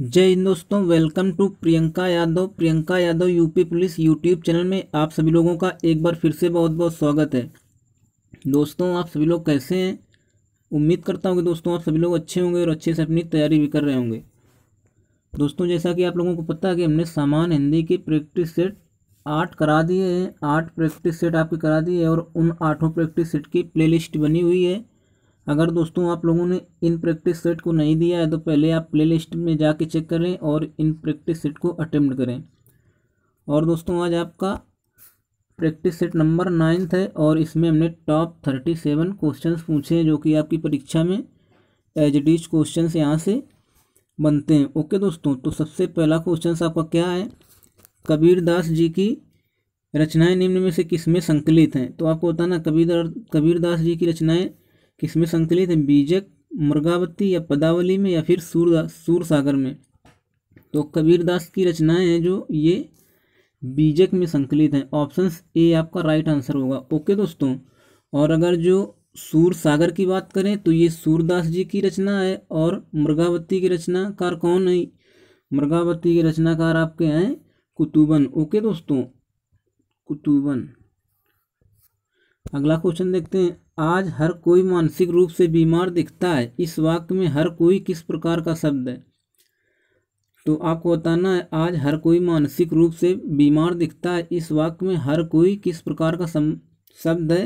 जय हिंद दोस्तों welcome to Priyanka Yadav Priyanka Yadav UP police YouTube channel में आप सभी लोगों का एक बार फिर से बहुत बहुत स्वागत है दोस्तों आप सभी लोग कैसे हैं उम्मीद करता हूँ कि दोस्तों आप सभी लोग अच्छे होंगे और अच्छे से अपनी तैयारी भी कर रहे होंगे दोस्तों जैसा कि आप लोगों को पता है कि हमने सामान हिंदी की प्रैक्टिस सेट आठ करा दिए हैं आठ प्रैक्टिस सेट आपकी करा दी है और उन आठों प्रैक्टिस सेट की प्लेलिस्ट बनी हुई है अगर दोस्तों आप लोगों ने इन प्रैक्टिस सेट को नहीं दिया है तो पहले आप प्लेलिस्ट में जाके चेक करें और इन प्रैक्टिस सेट को अटेम्प्ट करें और दोस्तों आज आपका प्रैक्टिस सेट नंबर नाइन्थ है और इसमें हमने टॉप थर्टी सेवन क्वेश्चन पूछे हैं जो कि आपकी परीक्षा में एज डीज क्वेश्चन यहाँ से बनते हैं ओके दोस्तों तो सबसे पहला क्वेश्चन आपका क्या है कबीर दास जी की रचनाएं निम्न में से किस में संकलित हैं तो आपको बताना कबीर कबीर दास जी की रचनाएं किसमें संकलित है बीजक मृगावती या पदावली में या फिर सूर सूर सागर में तो कबीरदास की रचनाएं हैं जो ये बीजक में संकलित हैं ऑप्शन ए आपका राइट आंसर होगा ओके दोस्तों और अगर जो सूर सागर की बात करें तो ये सूरदास जी की रचना है और मृगावती की रचनाकार कौन है मृगावती के रचनाकार आपके हैं कुतुबन ओके दोस्तों कुतुबन अगला क्वेश्चन देखते हैं आज हर कोई मानसिक रूप से बीमार दिखता है इस वाक्य में हर कोई किस प्रकार का शब्द है तो आपको बताना है आज हर कोई मानसिक रूप से बीमार दिखता है इस वाक्य में हर कोई किस प्रकार का शब्द है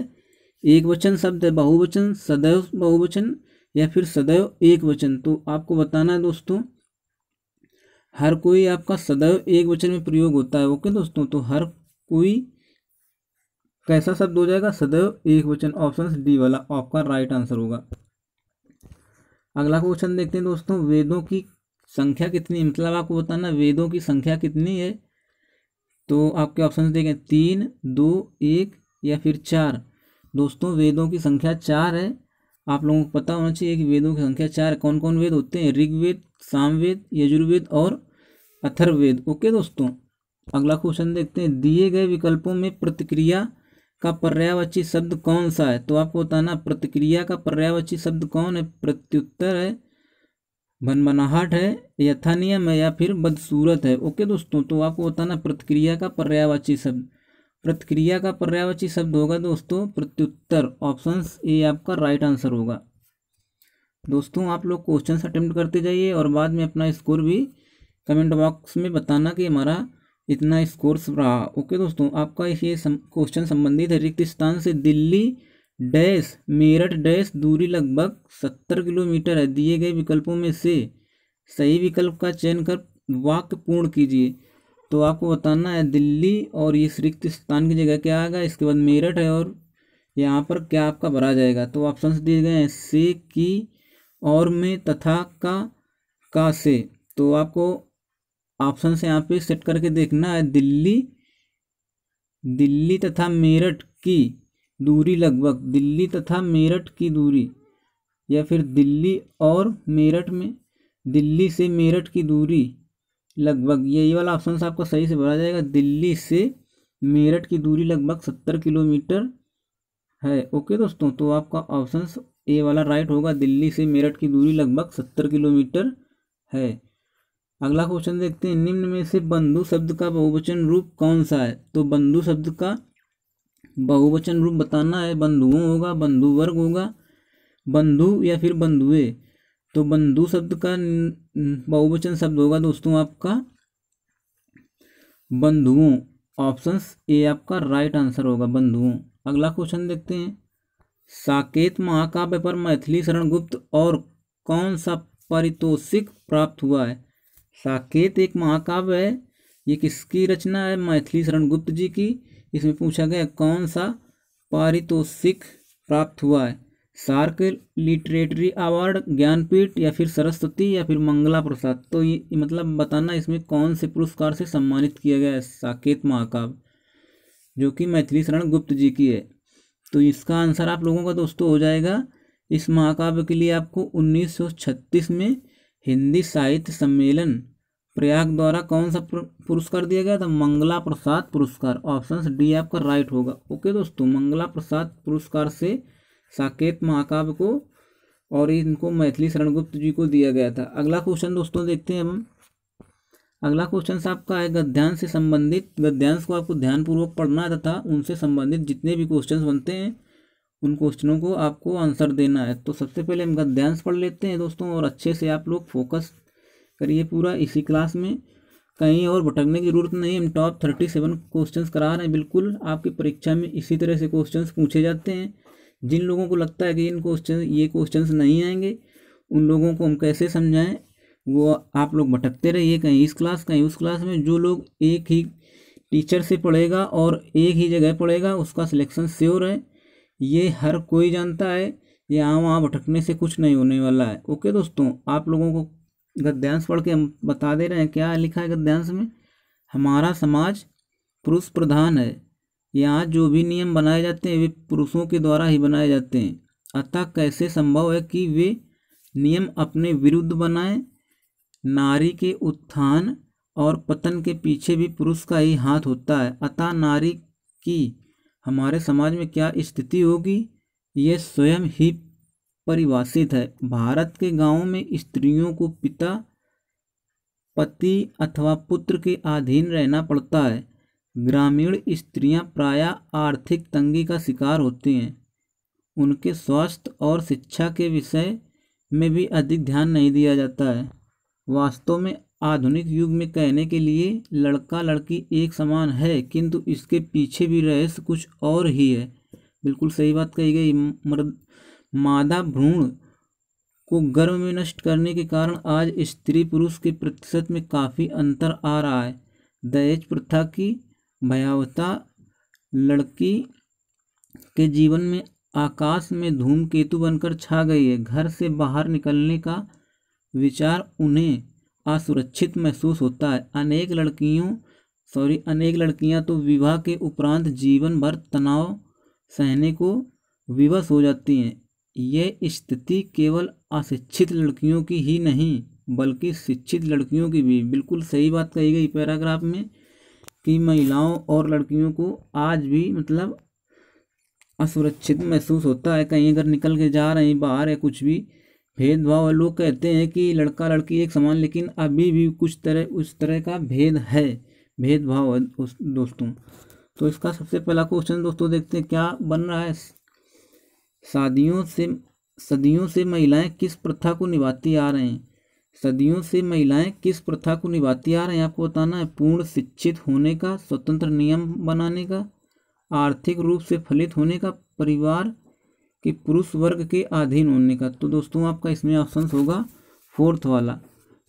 एक वचन शब्द है बहुवचन सदैव बहुवचन या फिर सदैव एक वचन तो आपको बताना है दोस्तों हर कोई आपका सदैव एक वचन में प्रयोग होता है ओके दोस्तों तो हर कोई कैसा शब्द हो जाएगा सदैव एक वचन ऑप्शन डी वाला आपका राइट आंसर होगा अगला क्वेश्चन देखते हैं दोस्तों वेदों की संख्या कितनी मतलब आपको बताना वेदों की संख्या कितनी है तो आपके ऑप्शन देखें तीन दो एक या फिर चार दोस्तों वेदों की संख्या चार है आप लोगों को पता होना चाहिए कि वेदों की संख्या चार कौन कौन वेद होते हैं ऋग्वेद सामवेद यजुर्वेद और अथर्ववेद ओके दोस्तों अगला क्वेश्चन देखते हैं दिए गए विकल्पों में प्रतिक्रिया का पर्यावची शब्द कौन सा है तो आपको बताना प्रतिक्रिया का पर्यावची शब्द कौन है प्रत्युत्तर है भनभनाहट है यथानियम है या फिर बदसूरत है ओके दोस्तों तो आपको बताना प्रतिक्रिया का पर्यावची शब्द प्रतिक्रिया का पर्यावची शब्द होगा दोस्तों प्रत्युत्तर ऑप्शन ए आपका राइट आंसर होगा दोस्तों आप लोग क्वेश्चन अटैम्प्ट करते जाइए और बाद में अपना स्कोर भी कमेंट बॉक्स में बताना कि हमारा इतना स्कोर्स रहा ओके दोस्तों आपका ये क्वेश्चन संबंधित है रिक्त स्थान से दिल्ली डैश मेरठ डैश दूरी लगभग सत्तर किलोमीटर है दिए गए विकल्पों में से सही विकल्प का चयन कर वाक्य पूर्ण कीजिए तो आपको बताना है दिल्ली और ये रिक्त स्थान की जगह क्या आएगा इसके बाद मेरठ है और यहाँ पर क्या आपका भरा जाएगा तो ऑप्शन दिए गए हैं से की और में तथा का का से तो आपको ऑप्शन से यहाँ पे सेट करके देखना है दिल्ली दिल्ली तथा मेरठ की दूरी लगभग दिल्ली तथा मेरठ की दूरी या फिर दिल्ली और मेरठ में दिल्ली से मेरठ की दूरी लगभग यही वाला ऑप्शन आपको सही से बोला जाएगा दिल्ली से मेरठ की दूरी लगभग सत्तर किलोमीटर है ओके दोस्तों तो आपका ऑप्शन ए वाला राइट होगा दिल्ली से मेरठ की दूरी लगभग सत्तर किलोमीटर है अगला क्वेश्चन देखते हैं निम्न में से बंधु शब्द का बहुवचन रूप कौन सा है तो बंधु शब्द का बहुवचन रूप बताना है बंधुओं होगा बंधु वर्ग होगा बंधु या फिर बंधुए तो बंधु शब्द का बहुवचन शब्द होगा दोस्तों आपका बंधुओं ऑप्शन ए आपका राइट आंसर होगा बंधुओं अगला क्वेश्चन देखते हैं साकेत महाकाव्य पर मैथिली शरण गुप्त और कौन सा पारितोषिक प्राप्त हुआ है साकेत एक महाकाव्य है ये किसकी रचना है मैथिली शरण गुप्त जी की इसमें पूछा गया कौन सा पारितोषिक प्राप्त हुआ है सार्क लिटरेटरी अवार्ड ज्ञानपीठ या फिर सरस्वती या फिर मंगला प्रसाद तो ये मतलब बताना इसमें कौन से पुरस्कार से सम्मानित किया गया है साकेत महाकाव्य जो कि मैथिली शरण गुप्त जी की है तो इसका आंसर आप लोगों का दोस्तों हो जाएगा इस महाकाव्य के लिए आपको 1936 में हिंदी साहित्य सम्मेलन प्रयाग द्वारा कौन सा पुरस्कार दिया गया था मंगला प्रसाद पुरस्कार ऑप्शन डी आपका राइट होगा ओके दोस्तों मंगला प्रसाद पुरस्कार से साकेत महाकाव्य को और इनको मैथिली शरणगुप्त जी को दिया गया था अगला क्वेश्चन दोस्तों देखते हैं हम अगला क्वेश्चन आपका है गद्यांश से संबंधित गद्यांश को आपको ध्यानपूर्वक पढ़ना तथा उनसे संबंधित जितने भी क्वेश्चन बनते हैं उन क्वेश्चनों को आपको आंसर देना है तो सबसे पहले हम गद्यांश पढ़ लेते हैं दोस्तों और अच्छे से आप लोग फोकस करिए पूरा इसी क्लास में कहीं और भटकने की जरूरत नहीं हम टॉप थर्टी सेवन क्वेश्चन करा रहे हैं बिल्कुल आपकी परीक्षा में इसी तरह से क्वेश्चन पूछे जाते हैं जिन लोगों को लगता है कि इन क्वेश्चन ये क्वेश्चन नहीं आएंगे उन लोगों को हम कैसे समझाएं वो आप लोग भटकते रहिए कहीं इस क्लास कहीं उस क्लास में जो लोग एक ही टीचर से पढ़ेगा और एक ही जगह पढ़ेगा उसका सिलेक्शन श्योर है ये हर कोई जानता है यहाँ वहाँ भटकने से कुछ नहीं होने वाला है ओके दोस्तों आप लोगों को गद्यांश पढ़ के हम बता दे रहे हैं क्या लिखा है गद्यांश में हमारा समाज पुरुष प्रधान है यहाँ जो भी नियम बनाए जाते हैं वे पुरुषों के द्वारा ही बनाए जाते हैं अतः कैसे संभव है कि वे नियम अपने विरुद्ध बनाएं नारी के उत्थान और पतन के पीछे भी पुरुष का ही हाथ होता है अतः नारी की हमारे समाज में क्या स्थिति होगी ये स्वयं ही परिभाषित है भारत के गांवों में स्त्रियों को पिता पति अथवा पुत्र के अधीन रहना पड़ता है ग्रामीण स्त्रियां प्रायः आर्थिक तंगी का शिकार होती हैं उनके स्वास्थ्य और शिक्षा के विषय में भी अधिक ध्यान नहीं दिया जाता है वास्तव में आधुनिक युग में कहने के लिए लड़का लड़की एक समान है किंतु इसके पीछे भी रहस्य कुछ और ही है बिल्कुल सही बात कही गई मर्द मादा भ्रूण को गर्भ में नष्ट करने के कारण आज स्त्री पुरुष के प्रतिशत में काफ़ी अंतर आ रहा है दहेज प्रथा की भयावता लड़की के जीवन में आकाश में धूम केतु बनकर छा गई है घर से बाहर निकलने का विचार उन्हें असुरक्षित महसूस होता है अनेक लड़कियों सॉरी अनेक लड़कियां तो विवाह के उपरांत जीवन भर तनाव सहने को विवश हो जाती हैं ये स्थिति केवल अशिक्षित लड़कियों की ही नहीं बल्कि शिक्षित लड़कियों की भी बिल्कुल सही बात कही गई पैराग्राफ में कि महिलाओं और लड़कियों को आज भी मतलब असुरक्षित महसूस होता है कहीं अगर निकल के जा रहे हैं बाहर है कुछ भी भेदभाव लोग कहते हैं कि लड़का लड़की एक समान लेकिन अभी भी कुछ तरह उस तरह का भेद है भेदभाव है दोस्तों तो इसका सबसे पहला क्वेश्चन दोस्तों देखते हैं क्या बन रहा है सदियों से सदियों से महिलाएं किस प्रथा को निभाती आ रहे हैं सदियों से महिलाएं किस प्रथा को निभाती आ रहे हैं आपको बताना है पूर्ण शिक्षित होने का स्वतंत्र नियम बनाने का आर्थिक रूप से फलित होने का परिवार के पुरुष वर्ग के अधीन होने का तो दोस्तों आपका इसमें ऑप्शन होगा फोर्थ वाला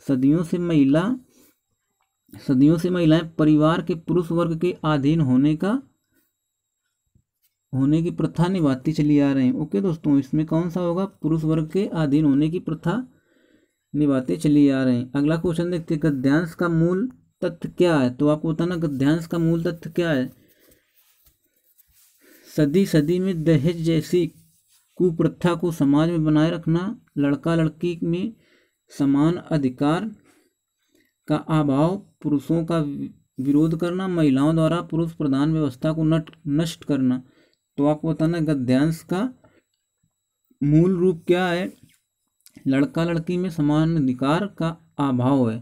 सदियों से महिला सदियों से महिलाएं परिवार के पुरुष वर्ग के अधीन होने का होने की प्रथा निभाती चली आ रहे हैं ओके दोस्तों इसमें कौन सा होगा पुरुष वर्ग के अधीन होने की प्रथा निभाते चली आ रहे हैं अगला क्वेश्चन देखते हैं गद्यांश का मूल तथ्य क्या है तो आपको बताना गद्यांश का मूल तथ्य क्या है सदी सदी में दहेज जैसी कुप्रथा को समाज में बनाए रखना लड़का लड़की में समान अधिकार का अभाव पुरुषों का विरोध करना महिलाओं द्वारा पुरुष प्रधान व्यवस्था को नष्ट करना तो आपको बताना गद्यांश का मूल रूप क्या है लड़का लड़की में समान अधिकार का अभाव है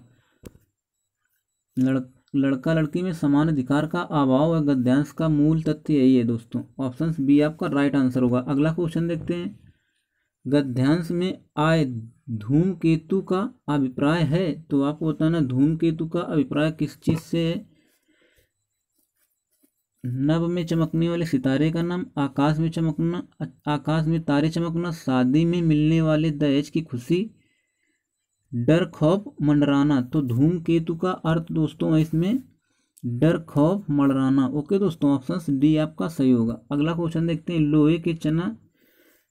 लड़ लड़का लड़की में समान अधिकार का अभाव है गद्यांश का मूल तथ्य यही है दोस्तों ऑप्शन बी आपका राइट आंसर होगा अगला क्वेश्चन देखते हैं गद्यांश में आय धूमकेतु का अभिप्राय है तो आपको बताना धूमकेतु का अभिप्राय किस चीज़ से है नभ में चमकने वाले सितारे का नाम आकाश में चमकना आकाश में तारे चमकना शादी में मिलने वाले दहेज की खुशी डर खौफ मंडराना तो धूम केतु का अर्थ दोस्तों है इसमें डर खौफ मंडराना ओके दोस्तों ऑप्शन डी आपका सही होगा अगला क्वेश्चन देखते हैं लोहे के चना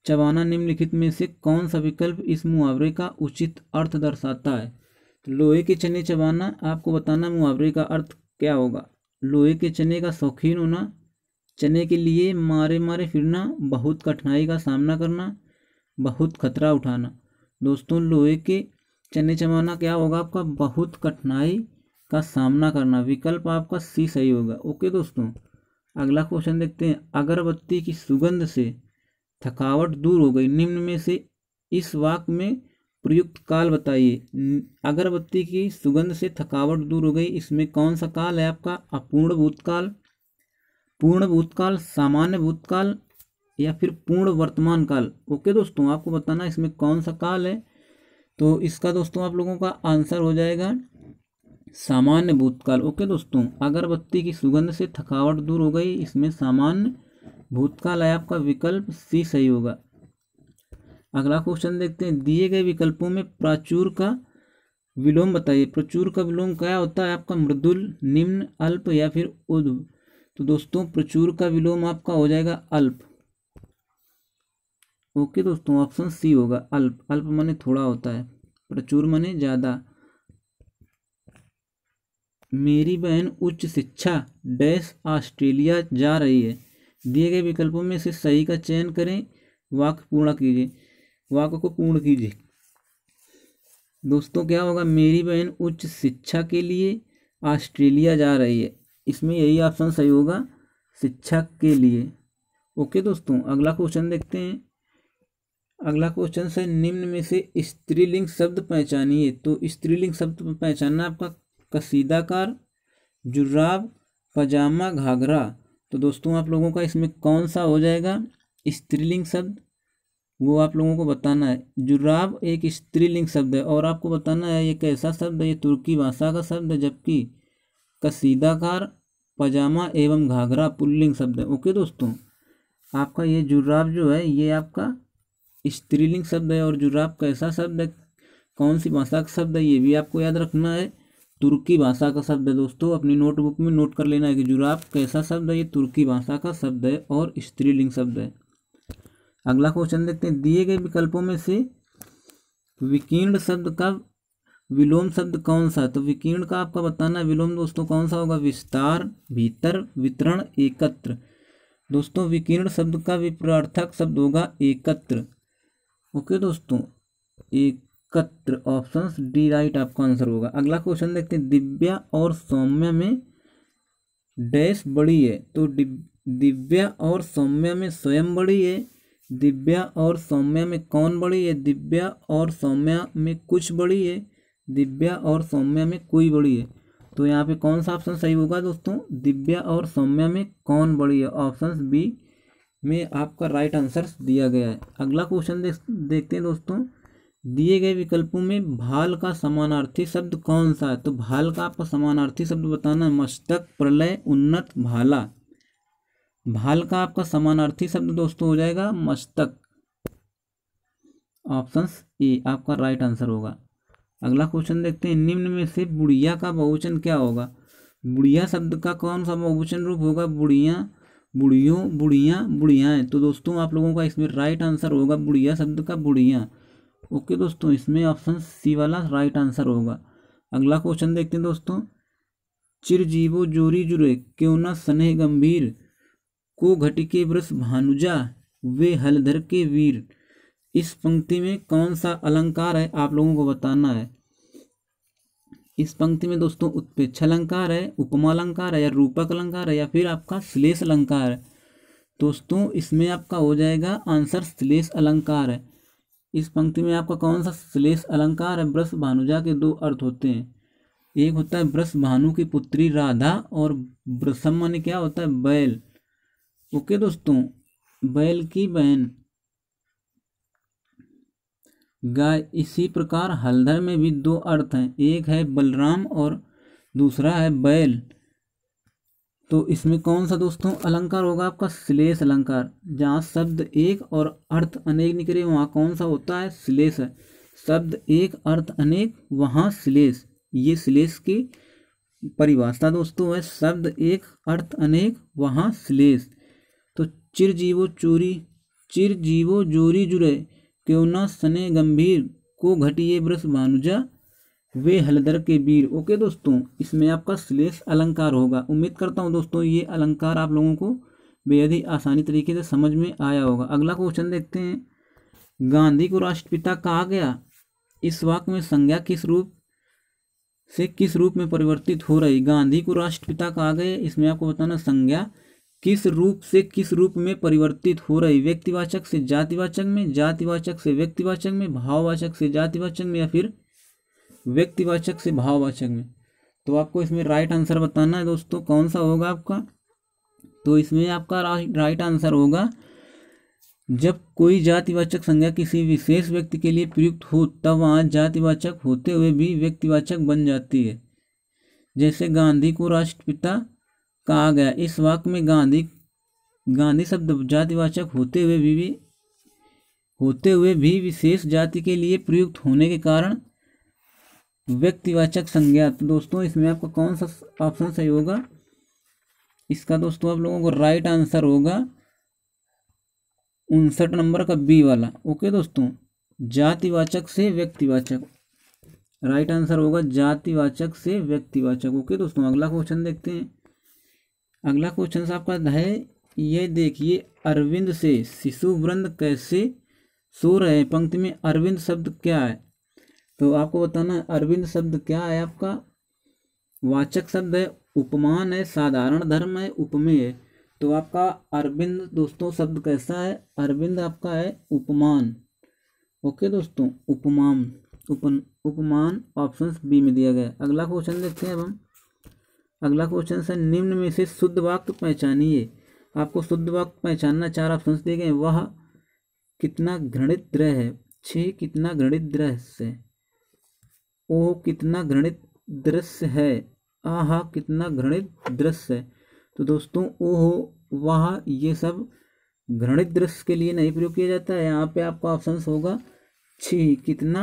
चबाना निम्नलिखित में से कौन सा विकल्प इस मुहावरे का उचित अर्थ दर्शाता है तो लोहे के चने चबाना आपको बताना मुहावरे का अर्थ क्या होगा लोहे के चने का शौकीन होना चने के लिए मारे मारे फिरना बहुत कठिनाई का सामना करना बहुत खतरा उठाना दोस्तों लोहे के चने चमाना क्या होगा आपका बहुत कठिनाई का सामना करना विकल्प आपका सी सही होगा ओके दोस्तों अगला क्वेश्चन देखते हैं अगरबत्ती की सुगंध से थकावट दूर हो गई निम्न में से इस वाक में प्रयुक्त काल बताइए अगरबत्ती की सुगंध से थकावट दूर हो गई इसमें कौन सा काल है आपका अपूर्ण भूतकाल पूर्ण भूतकाल सामान्य भूतकाल या फिर पूर्ण वर्तमान काल ओके दोस्तों आपको बताना इसमें कौन सा काल है तो इसका दोस्तों आप लोगों का आंसर हो जाएगा सामान्य भूतकाल ओके दोस्तों अगरबत्ती की सुगंध से थकावट दूर हो गई इसमें सामान्य भूतकाल है आपका विकल्प सी सही होगा अगला क्वेश्चन देखते हैं दिए गए विकल्पों में प्राचुर का विलोम बताइए प्रचुर का विलोम क्या होता है आपका मृदुल निम्न अल्प या फिर उद्व तो दोस्तों प्रचुर का विलोम आपका हो जाएगा अल्प ओके दोस्तों ऑप्शन सी होगा अल्प अल्प माने थोड़ा होता है प्रचुर माने ज़्यादा मेरी बहन उच्च शिक्षा डैश ऑस्ट्रेलिया जा रही है दिए गए विकल्पों में से सही का चयन करें वाक्य पूर्ण कीजिए वाक को पूर्ण कीजिए दोस्तों क्या होगा मेरी बहन उच्च शिक्षा के लिए ऑस्ट्रेलिया जा रही है इसमें यही ऑप्शन सही होगा शिक्षा के लिए ओके दोस्तों अगला क्वेश्चन देखते हैं अगला क्वेश्चन सर निम्न में से स्त्रीलिंग शब्द पहचानिए तो स्त्रीलिंग शब्द पहचानना आपका कसीदाकार जुर्राब पजामा घाघरा तो दोस्तों आप लोगों का इसमें कौन सा हो जाएगा स्त्रीलिंग शब्द वो आप लोगों को बताना है जुराब एक स्त्रीलिंग शब्द है और आपको बताना है ये कैसा शब्द है ये तुर्की भाषा का शब्द है जबकि कसीदाकार पजामा एवं घाघरा पुल्लिंग शब्द है ओके दोस्तों आपका ये जुराब जो है ये आपका स्त्रीलिंग शब्द है और जुराब कैसा शब्द है कौन सी भाषा का शब्द है ये भी आपको याद रखना है तुर्की भाषा का शब्द है दोस्तों अपनी नोटबुक में नोट कर लेना है कि जुराब कैसा शब्द है ये तुर्की भाषा का शब्द है और स्त्रीलिंग शब्द है अगला क्वेश्चन देखते हैं दिए गए विकल्पों में से विकीर्ण शब्द का विलोम शब्द कौन सा है तो विकीर्ण का आपका बताना विलोम दोस्तों कौन सा होगा विस्तार भीतर वितरण एकत्र दोस्तों विकीर्ण शब्द का विप्रार्थक शब्द होगा एकत्र ओके दोस्तों एकत्र ऑप्शन डी राइट आपका आंसर होगा अगला क्वेश्चन देखते हैं दिव्या और सौम्य में डैश बड़ी है तो दिव्या और सौम्य में स्वयं बड़ी है दिव्या और सौम्या में कौन बड़ी है दिव्या और सौम्या में कुछ बड़ी है दिव्या और सौम्या में कोई बड़ी है तो यहाँ पे कौन सा ऑप्शन सही होगा दोस्तों दिव्या और सौम्या में कौन बड़ी है ऑप्शन बी में आपका राइट आंसर दिया गया है अगला क्वेश्चन देख देखते हैं दोस्तों दिए गए विकल्पों में भाल का समानार्थी शब्द कौन सा है तो भाल का आपका समानार्थी शब्द बताना है मस्तक प्रलय उन्नत भाला भाल का आपका समानार्थी शब्द दोस्तों हो जाएगा मस्तक ऑप्शन ए आपका राइट आंसर होगा अगला क्वेश्चन देखते हैं निम्न में से बुढ़िया का बहुवचन क्या होगा बुढ़िया शब्द का कौन सा बहुवचन रूप होगा बुढ़िया बुढ़ियों बुढ़िया बुढ़ियाएँ तो दोस्तों आप लोगों का इसमें राइट आंसर होगा बुढ़िया शब्द का बुढ़िया ओके दोस्तों इसमें ऑप्शन सी वाला राइट आंसर होगा अगला क्वेश्चन देखते हैं दोस्तों चिरजीवो जोरी जुरे क्यों ना स्नेह गंभीर को के वृष भानुजा वे हलधर के वीर इस पंक्ति में कौन सा अलंकार है आप लोगों को बताना है इस पंक्ति में दोस्तों उत्पेक्ष अलंकार है उपमा अलंकार है या रूपक अलंकार है या फिर आपका श्लेष अलंकार है दोस्तों इसमें आपका हो जाएगा आंसर श्लेष अलंकार है इस पंक्ति में आपका कौन सा श्लेष अलंकार है ब्रस भानुजा के दो अर्थ होते हैं एक होता है ब्रस भानु की पुत्री राधा और ब्रसम क्या होता है बैल ओके दोस्तों बैल की बहन गाय इसी प्रकार हलधर में भी दो अर्थ हैं एक है बलराम और दूसरा है बैल तो इसमें कौन सा दोस्तों अलंकार होगा आपका श्लेष अलंकार जहाँ शब्द एक और अर्थ अनेक निकले वहाँ कौन सा होता है श्लेष है शब्द एक अर्थ अनेक वहाँ श्लेष ये श्लेष की परिभाषा दोस्तों है शब्द एक अर्थ अनेक वहाँ श्लेष चिर चोरी चूरी जीवो जोरी जुरे क्यों ना सने गंभीर को घटिए ब्रस मानुजा वे हलदर के वीर ओके दोस्तों इसमें आपका श्लेष अलंकार होगा उम्मीद करता हूँ दोस्तों ये अलंकार आप लोगों को बेहद ही आसानी तरीके से समझ में आया होगा अगला क्वेश्चन देखते हैं गांधी को राष्ट्रपिता कहा गया इस वाक्य में संज्ञा किस रूप से किस रूप में परिवर्तित हो रही गांधी को राष्ट्रपिता कहा गया इसमें आपको बताना संज्ञा किस रूप से किस रूप में परिवर्तित हो रही व्यक्तिवाचक से जातिवाचक में जातिवाचक से व्यक्तिवाचक में भाववाचक से जातिवाचक में या फिर व्यक्तिवाचक से भाववाचक में तो आपको इसमें राइट आंसर बताना है दोस्तों कौन सा होगा आपका तो इसमें आपका राइट आंसर होगा जब कोई जातिवाचक संज्ञा किसी विशेष व्यक्ति के लिए प्रयुक्त हो तब वहाँ जातिवाचक होते हुए भी व्यक्तिवाचक बन जाती है जैसे गांधी को राष्ट्रपिता कहा गया इस वाक में गांधी गांधी शब्द जातिवाचक होते हुए भी होते हुए भी विशेष जाति के लिए प्रयुक्त होने के कारण व्यक्तिवाचक संज्ञा तो दोस्तों इसमें आपका कौन सा ऑप्शन सही होगा इसका दोस्तों आप लोगों को राइट आंसर होगा उनसठ नंबर का बी वाला ओके दोस्तों जातिवाचक से व्यक्तिवाचक राइट आंसर होगा जातिवाचक से व्यक्तिवाचक ओके दोस्तों अगला क्वेश्चन देखते हैं अगला क्वेश्चन आपका है ये देखिए अरविंद से शिशु वृंद कैसे सो रहे हैं पंक्ति में अरविंद शब्द क्या है तो आपको बताना है अरविंद शब्द क्या है आपका वाचक शब्द है उपमान है साधारण धर्म है उपमेय है तो आपका अरविंद दोस्तों शब्द कैसा है अरविंद आपका है उपमान ओके दोस्तों उपमान उपन उपमान ऑप्शन बी में दिया गया अगला क्वेश्चन देखते हैं अब हम अगला क्वेश्चन है निम्न में से शुद्ध वाक्य पहचानिए आपको शुद्ध वाक्य पहचानना चार ऑप्शन दिए गए वह कितना घृणित द्रह है छ कितना घृणित दृश्य ओ कितना घृणित दृश्य है आह कितना घृणित दृश्य है तो दोस्तों ओह वाह ये सब घृणित दृश्य के लिए नहीं प्रयोग किया जाता है यहाँ पे आपका ऑप्शन होगा छी कितना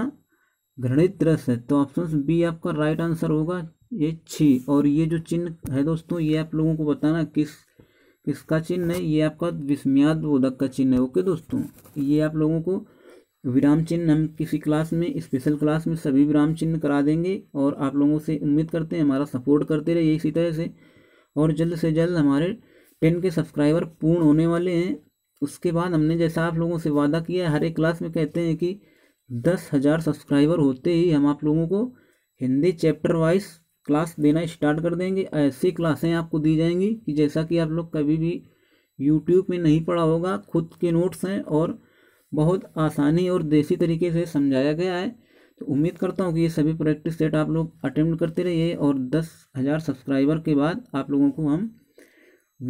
घृणित दृश्य है तो ऑप्शन बी आपका राइट आंसर होगा ये छी और ये जो चिन्ह है दोस्तों ये आप लोगों को बताना किस किसका चिन्ह है ये आपका विस्म्याद बोधक का चिन्ह है ओके दोस्तों ये आप लोगों को विराम चिन्ह हम किसी क्लास में स्पेशल क्लास में सभी विराम चिन्ह करा देंगे और आप लोगों से उम्मीद करते हैं हमारा सपोर्ट करते रहिए इसी तरह से और जल्द से जल्द हमारे टेन के सब्सक्राइबर पूर्ण होने वाले हैं उसके बाद हमने जैसा आप लोगों से वादा किया हर एक क्लास में कहते हैं कि दस हज़ार सब्सक्राइबर होते ही हम आप लोगों को हिंदी चैप्टर वाइज क्लास देना स्टार्ट कर देंगे ऐसी क्लासें आपको दी जाएंगी कि जैसा कि आप लोग कभी भी यूट्यूब में नहीं पढ़ा होगा खुद के नोट्स हैं और बहुत आसानी और देसी तरीके से समझाया गया है तो उम्मीद करता हूँ कि ये सभी प्रैक्टिस सेट आप लोग अटेम्प्ट करते रहिए और दस हज़ार सब्सक्राइबर के बाद आप लोगों को हम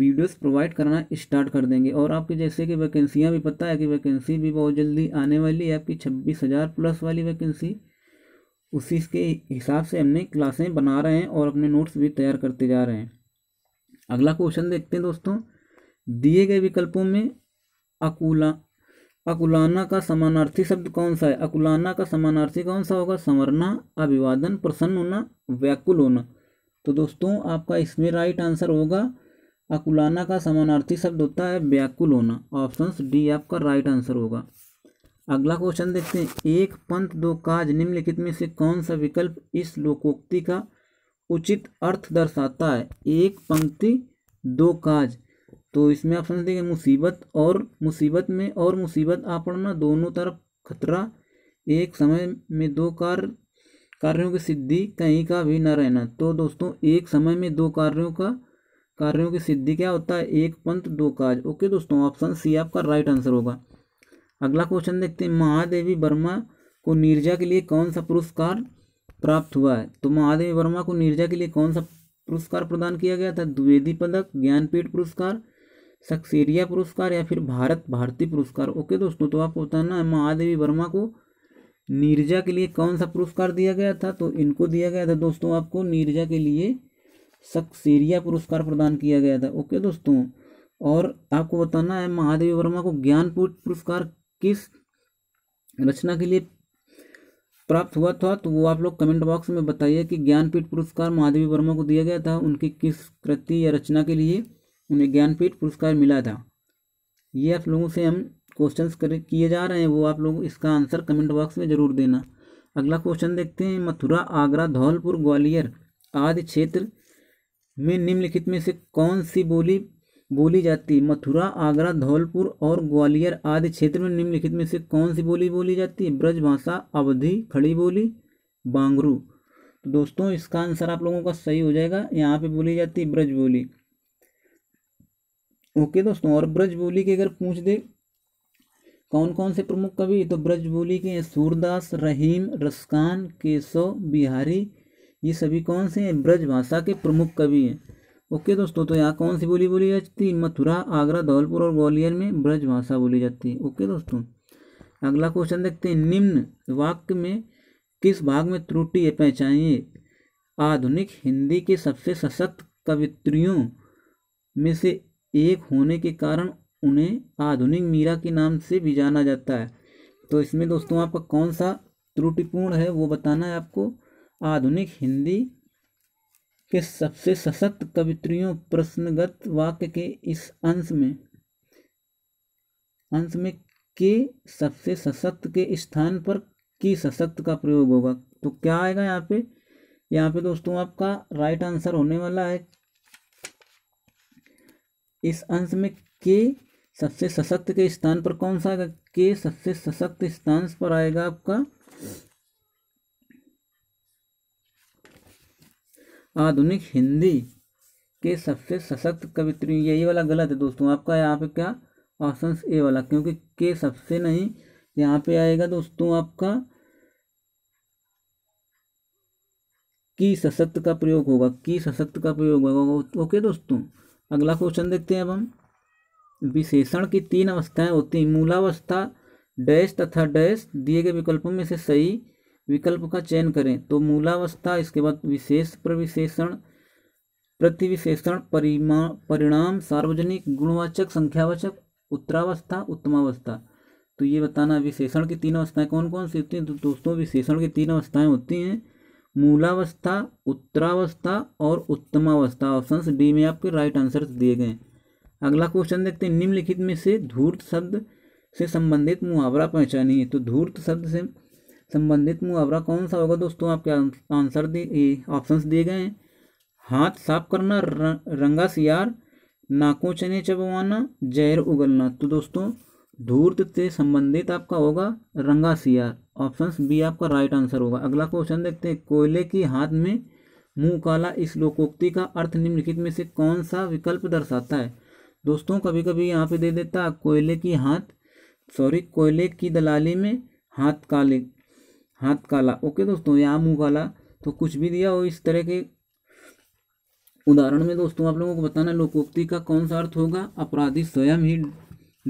वीडियोस प्रोवाइड करना स्टार्ट कर देंगे और आपके जैसे कि वैकेंसियाँ भी पता है कि वैकेंसी भी बहुत जल्दी आने वाली है आपकी छब्बीस हज़ार प्लस वाली वैकेंसी उसी के हिसाब से हमने क्लासें बना रहे हैं और अपने नोट्स भी तैयार करते जा रहे हैं अगला क्वेश्चन देखते हैं दोस्तों दिए गए विकल्पों में अकुला अकुलाना का समानार्थी शब्द कौन सा है अकुलाना का समानार्थी कौन सा होगा संवरना अभिवादन प्रसन्न होना व्याकुल होना तो दोस्तों आपका इसमें राइट आंसर होगा अकुलाना का समानार्थी शब्द होता है व्याकुल होना ऑप्शन डी आपका राइट आंसर होगा अगला क्वेश्चन देखते हैं एक पंथ दो काज निम्नलिखित में से कौन सा विकल्प इस लोकोक्ति का उचित अर्थ दर्शाता है एक पंक्ति दो काज तो इसमें ऑप्शन हैं मुसीबत और मुसीबत में और मुसीबत आप पढ़ना दोनों तरफ खतरा एक समय में दो कार्य कार्यों की सिद्धि कहीं का भी न रहना तो दोस्तों एक समय में दो कार्यों का कार्यों की सिद्धि क्या होता है एक पंथ दो काज ओके दोस्तों ऑप्शन सी आपका राइट आंसर होगा अगला क्वेश्चन देखते हैं महादेवी वर्मा को निर्जा के लिए कौन सा पुरस्कार प्राप्त हुआ है तो महादेवी वर्मा को निर्जा के लिए कौन सा पुरस्कार प्रदान किया गया था द्विवेदी पदक ज्ञानपीठ पुरस्कार सक्सेरिया पुरस्कार या फिर भारत भारती पुरस्कार ओके दोस्तों तो आपको बताना है महादेवी वर्मा को नीरजा के लिए कौन सा पुरस्कार दिया गया था तो इनको दिया गया था दोस्तों आपको नीरजा के लिए सक्सेरिया पुरस्कार प्रदान किया गया था ओके दोस्तों और आपको बताना है महादेवी वर्मा को ज्ञानपीठ पुरस्कार किस रचना के लिए प्राप्त हुआ था तो वो आप लोग कमेंट बॉक्स में बताइए कि ज्ञानपीठ पुरस्कार महादेवी वर्मा को दिया गया था उनकी किस कृति या रचना के लिए उन्हें ज्ञानपीठ पुरस्कार मिला था ये आप लोगों से हम क्वेश्चंस कर किए जा रहे हैं वो आप लोग इसका आंसर कमेंट बॉक्स में ज़रूर देना अगला क्वेश्चन देखते हैं मथुरा आगरा धौलपुर ग्वालियर आदि क्षेत्र में निम्नलिखित में से कौन सी बोली बोली जाती मथुरा आगरा धौलपुर और ग्वालियर आदि क्षेत्र में निम्नलिखित में से कौन सी बोली बोली जाती है ब्रजभाषा अवधि खड़ी बोली बांगरू तो दोस्तों इसका आंसर आप लोगों का सही हो जाएगा यहाँ पे बोली जाती है ब्रज बोली ओके दोस्तों और ब्रज बोली के अगर पूछ दे कौन कौन से प्रमुख कवि तो ब्रज बोली के सूरदास रहीम रस्कान केशव बिहारी ये सभी कौन से हैं ब्रज भाषा के प्रमुख कवि हैं ओके दोस्तों तो यहाँ कौन सी बोली बोली जाती है मथुरा आगरा धौलपुर और ग्वालियर में ब्रज भाषा बोली जाती है ओके दोस्तों अगला क्वेश्चन देखते हैं निम्न वाक्य में किस भाग में त्रुटि है पहचानिए आधुनिक हिंदी के सबसे सशक्त कवित्रियों में से एक होने के कारण उन्हें आधुनिक मीरा के नाम से भी जाना जाता है तो इसमें दोस्तों आपका कौन सा त्रुटिपूर्ण है वो बताना है आपको आधुनिक हिंदी के सबसे सशक्त कवित्रियों प्रश्नगत वाक्य के इस अंश में अंश में के सबसे सशक्त के स्थान पर की सशक्त का प्रयोग होगा तो क्या आएगा यहाँ पे यहाँ पे दोस्तों आपका राइट आंसर होने वाला है इस अंश में के सबसे सशक्त के स्थान पर कौन सा आएगा के सबसे सशक्त स्थान पर आएगा आपका आधुनिक हिंदी के सबसे सशक्त कवित्री ये ये वाला गलत है दोस्तों आपका यहाँ पे क्या ऑप्शन ए वाला क्योंकि के सबसे नहीं यहाँ पे आएगा दोस्तों आपका की सशक्त का प्रयोग होगा की सशक्त का प्रयोग होगा ओके दोस्तों अगला क्वेश्चन देखते हैं अब हम विशेषण की तीन अवस्थाएं होती हैं मूलावस्था डैश तथा डैश दिए गए विकल्पों में से सही विकल्प का चयन करें तो मूलावस्था इसके बाद विशेष प्रविशेषण प्रतिविशेषण परिमा परिणाम सार्वजनिक गुणवाचक संख्यावाचक उत्तरावस्था उत्तमावस्था तो ये बताना विशेषण की तीन अवस्थाएं कौन कौन सी होती हैं तो दोस्तों विशेषण की तीन अवस्थाएं होती हैं मूलावस्था उत्तरावस्था और उत्तमावस्था ऑप्शन डी में आपके राइट आंसर दिए गए अगला क्वेश्चन देखते हैं निम्नलिखित में से धूर्त शब्द से संबंधित मुहावरा है तो धूर्त शब्द से संबंधित मुहावरा कौन सा होगा दोस्तों आपके आंसर दिए ऑप्शंस दिए गए हैं हाथ साफ करना रंगा सियार नाकों चने चबवाना जहर उगलना तो दोस्तों धूर्त से संबंधित आपका होगा रंगा सियार ऑप्शन बी आपका राइट आंसर होगा अगला क्वेश्चन देखते हैं कोयले की हाथ में मुंह काला इस लोकोक्ति का अर्थ निम्नलिखित में से कौन सा विकल्प दर्शाता है दोस्तों कभी कभी यहाँ पे दे देता कोयले की हाथ सॉरी कोयले की दलाली में हाथ काले हाथ काला ओके दोस्तों या मुँह काला तो कुछ भी दिया हो इस तरह के उदाहरण में दोस्तों आप लोगों को बताना लोकोक्ति का कौन सा अर्थ होगा अपराधी स्वयं ही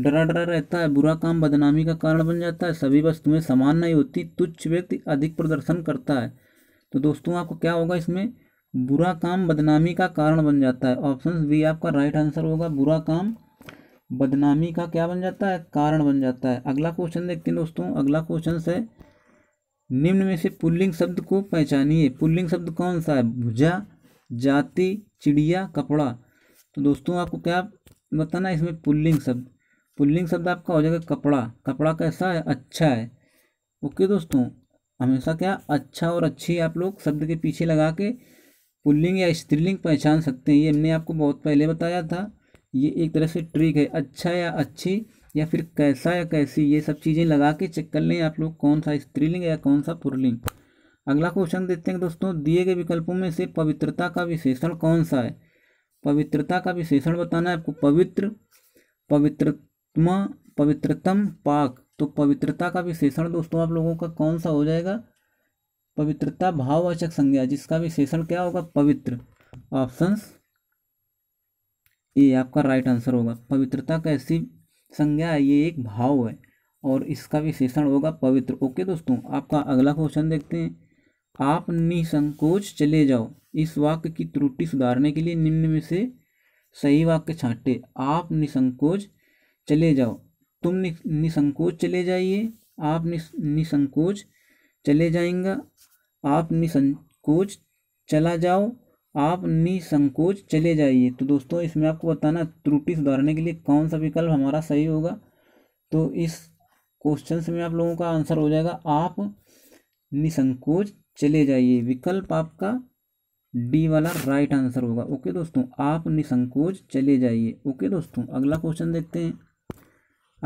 डरा डरा रहता है बुरा काम बदनामी का कारण बन जाता है सभी वस्तुएं समान नहीं होती तुच्छ व्यक्ति अधिक प्रदर्शन करता है तो दोस्तों आपको क्या होगा इसमें बुरा काम बदनामी का कारण बन जाता है ऑप्शन बी आपका राइट आंसर होगा बुरा काम बदनामी का क्या बन जाता है कारण बन जाता है अगला क्वेश्चन देखते हैं दोस्तों अगला क्वेश्चन है निम्न में से पुल्लिंग शब्द को पहचानिए पुल्लिंग शब्द कौन सा है भुजा जाति चिड़िया कपड़ा तो दोस्तों आपको क्या बताना है इसमें पुल्लिंग शब्द पुल्लिंग शब्द आपका हो जाएगा कपड़ा कपड़ा कैसा है अच्छा है ओके दोस्तों हमेशा क्या अच्छा और अच्छी आप लोग शब्द के पीछे लगा के पुल्लिंग या स्त्रीलिंग पहचान सकते हैं ये हमने आपको बहुत पहले बताया था ये एक तरह से ट्रिक है अच्छा या अच्छी या फिर कैसा या कैसी ये सब चीज़ें लगा के चेक कर लें आप लोग कौन सा स्त्रीलिंग या कौन सा पुरलिंग अगला क्वेश्चन देते हैं दोस्तों दिए गए विकल्पों में से पवित्रता का विशेषण कौन सा है पवित्रता का विशेषण बताना है आपको पवित्र पवित्रतमा पवित्रतम पाक तो पवित्रता का विशेषण दोस्तों आप लोगों का कौन सा हो जाएगा पवित्रता भाववाचक संज्ञा जिसका विशेषण क्या होगा पवित्र ऑप्शंस ये आपका राइट आंसर होगा पवित्रता कैसी संज्ञा है ये एक भाव है और इसका विशेषण होगा पवित्र ओके दोस्तों आपका अगला क्वेश्चन देखते हैं आप निसंकोच चले जाओ इस वाक्य की त्रुटि सुधारने के लिए निम्न में से सही वाक्य छांटे आप निसंकोच चले जाओ तुम निसंकोच चले जाइए आप निसंकोच चले जाएंगा आप निसंकोच चला जाओ आप निसंकोच चले जाइए तो दोस्तों इसमें आपको बताना त्रुटि सुधारने के लिए कौन सा विकल्प हमारा सही होगा तो इस क्वेश्चन में आप लोगों का आंसर हो जाएगा आप निसंकोच चले जाइए विकल्प आपका डी वाला राइट आंसर होगा ओके दोस्तों आप निसंकोच चले जाइए ओके दोस्तों अगला क्वेश्चन देखते हैं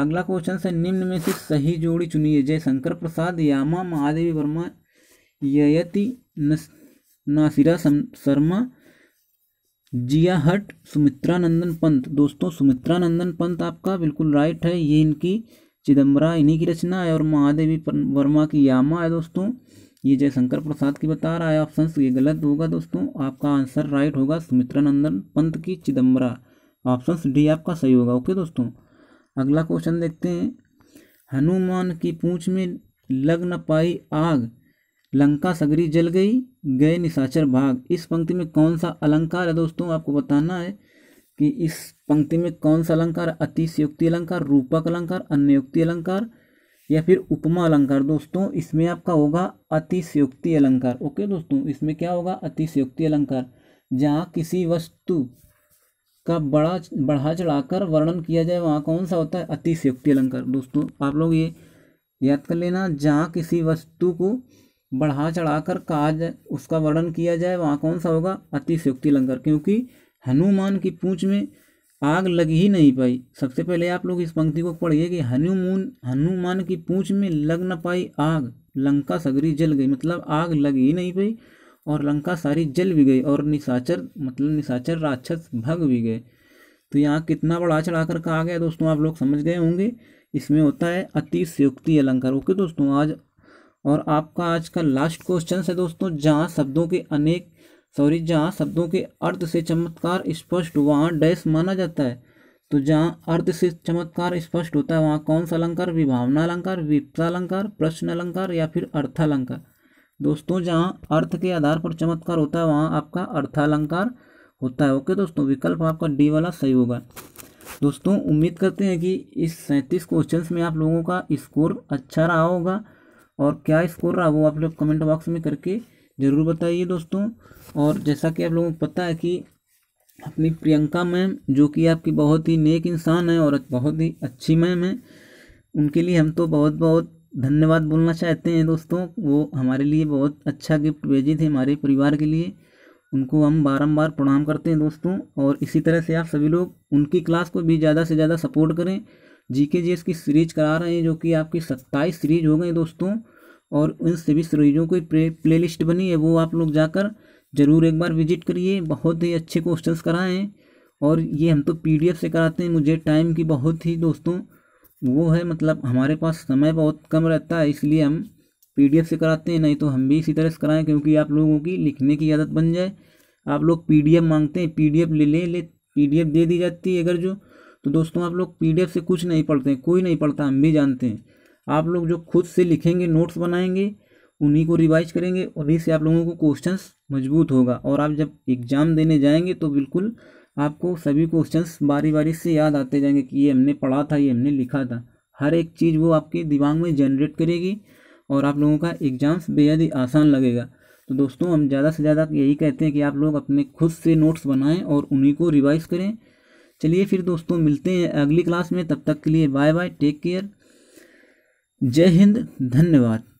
अगला क्वेश्चन से निम्न में से सही जोड़ी चुनिए जयशंकर प्रसाद यामा महादेवी वर्मा ययति नासिरा शर्मा जिया हट सुमित्रा नंदन पंत दोस्तों सुमित्रा नंदन पंत आपका बिल्कुल राइट है ये इनकी चिदम्बरा इन्हीं की रचना है और महादेवी वर्मा की यामा है दोस्तों ये जयशंकर प्रसाद की बता रहा है ऑप्शन ये गलत होगा दोस्तों आपका आंसर राइट होगा सुमित्रा नंदन पंत की चिदम्बरा ऑप्शन डी आपका सही होगा ओके दोस्तों अगला क्वेश्चन देखते हैं हनुमान की पूँछ में लग न पाई आग लंका सगरी जल गई गए निशाचर भाग इस पंक्ति में कौन सा अलंकार है दोस्तों आपको बताना है कि इस पंक्ति में कौन सा अलंकार अतिशयोक्ति अलंकार रूपक अलंकार अन्योक्ति अलंकार या फिर उपमा अलंकार दोस्तों इसमें आपका होगा अतिशयोक्ति अलंकार ओके दोस्तों इसमें क्या होगा अतिशयोक्ति अलंकार जहाँ किसी वस्तु का बड़ा बढ़ा चढ़ाकर वर्णन किया जाए वहाँ कौन सा होता है अतिशयोक्ति अलंकार दोस्तों आप लोग ये याद कर लेना जहाँ किसी वस्तु को बढ़ा चढ़ाकर काज उसका वर्णन किया जाए वहाँ कौन सा होगा अतिशयोक्ति अलंकार क्योंकि हनुमान की पूँछ में आग लग ही नहीं पाई सबसे पहले आप लोग इस पंक्ति को पढ़िए कि हनुमून हनुमान की पूँछ में लग न पाई आग लंका सगरी जल गई मतलब आग लग ही नहीं पाई और लंका सारी जल भी गई और निशाचर मतलब निशाचर राक्षस भग भी गए तो यहाँ कितना बड़ा चढ़ाकर कहा गया दोस्तों आप लोग समझ गए होंगे इसमें होता है अतिशयोक्ति अलंकार ओके दोस्तों आज और आपका आज का लास्ट क्वेश्चन है दोस्तों जहाँ शब्दों के अनेक सॉरी जहाँ शब्दों के अर्थ से चमत्कार स्पष्ट वहाँ डैश माना जाता है तो जहाँ अर्थ से चमत्कार स्पष्ट होता है वहाँ कौन सा अलंकार विभावना अलंकार विपता अलंकार प्रश्न अलंकार या फिर अर्थालंकार दोस्तों जहाँ अर्थ के आधार पर चमत्कार होता है वहाँ आपका अर्थालंकार होता है ओके दोस्तों विकल्प आपका डी वाला सही होगा दोस्तों उम्मीद करते हैं कि इस सैंतीस क्वेश्चन में आप लोगों का स्कोर अच्छा रहा होगा और क्या स्कोर रहा वो आप लोग कमेंट बॉक्स में करके ज़रूर बताइए दोस्तों और जैसा कि आप लोगों को पता है कि अपनी प्रियंका मैम जो कि आपकी बहुत ही नेक इंसान है और बहुत ही अच्छी मैम है उनके लिए हम तो बहुत बहुत धन्यवाद बोलना चाहते हैं दोस्तों वो हमारे लिए बहुत अच्छा गिफ्ट भेजे थे हमारे परिवार के लिए उनको हम बारंबार प्रणाम करते हैं दोस्तों और इसी तरह से आप सभी लोग उनकी क्लास को भी ज़्यादा से ज़्यादा सपोर्ट करें जी के जी एस की सीरीज करा रहे हैं जो कि आपकी सत्ताईस सीरीज हो गई दोस्तों और उन सभी सीरीजों की प्ले लिस्ट बनी है वो आप लोग जाकर ज़रूर एक बार विजिट करिए बहुत ही अच्छे क्वेश्चन कराए हैं और ये हम तो पी से कराते हैं मुझे टाइम की बहुत ही दोस्तों वो है मतलब हमारे पास समय बहुत कम रहता है इसलिए हम पी से कराते हैं नहीं तो हम भी इसी तरह से कराएं क्योंकि आप लोगों की लिखने की आदत बन जाए आप लोग पी मांगते हैं पी ले लें ले, पी दे दी जाती है अगर जो तो दोस्तों आप लोग पी से कुछ नहीं पढ़ते हैं कोई नहीं पढ़ता हम भी जानते हैं आप लोग जो खुद से लिखेंगे नोट्स बनाएंगे उन्हीं को रिवाइज करेंगे और इससे आप लोगों को क्वेश्चंस मजबूत होगा और आप जब एग्ज़ाम देने जाएंगे तो बिल्कुल आपको सभी क्वेश्चंस बारी बारी से याद आते जाएंगे कि ये हमने पढ़ा था ये हमने लिखा था हर एक चीज़ वो आपके दिमाग में जनरेट करेगी और आप लोगों का एग्ज़ाम्स बेहद ही आसान लगेगा तो दोस्तों हम ज़्यादा से ज़्यादा यही कहते हैं कि आप लोग अपने खुद से नोट्स बनाएं और उन्हीं को रिवाइज़ करें चलिए फिर दोस्तों मिलते हैं अगली क्लास में तब तक के लिए बाय बाय टेक केयर जय हिंद धन्यवाद